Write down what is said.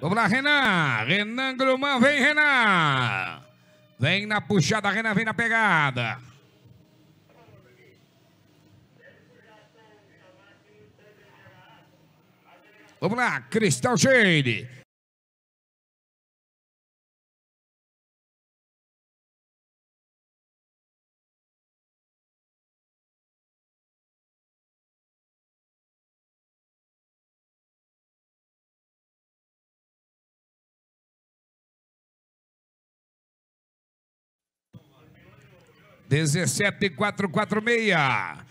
Vamos lá, Renan. Renan Grumão, vem, Renan. Vem na puxada, Renan, vem na pegada. Vamos lá, Cristal Shade. 17446.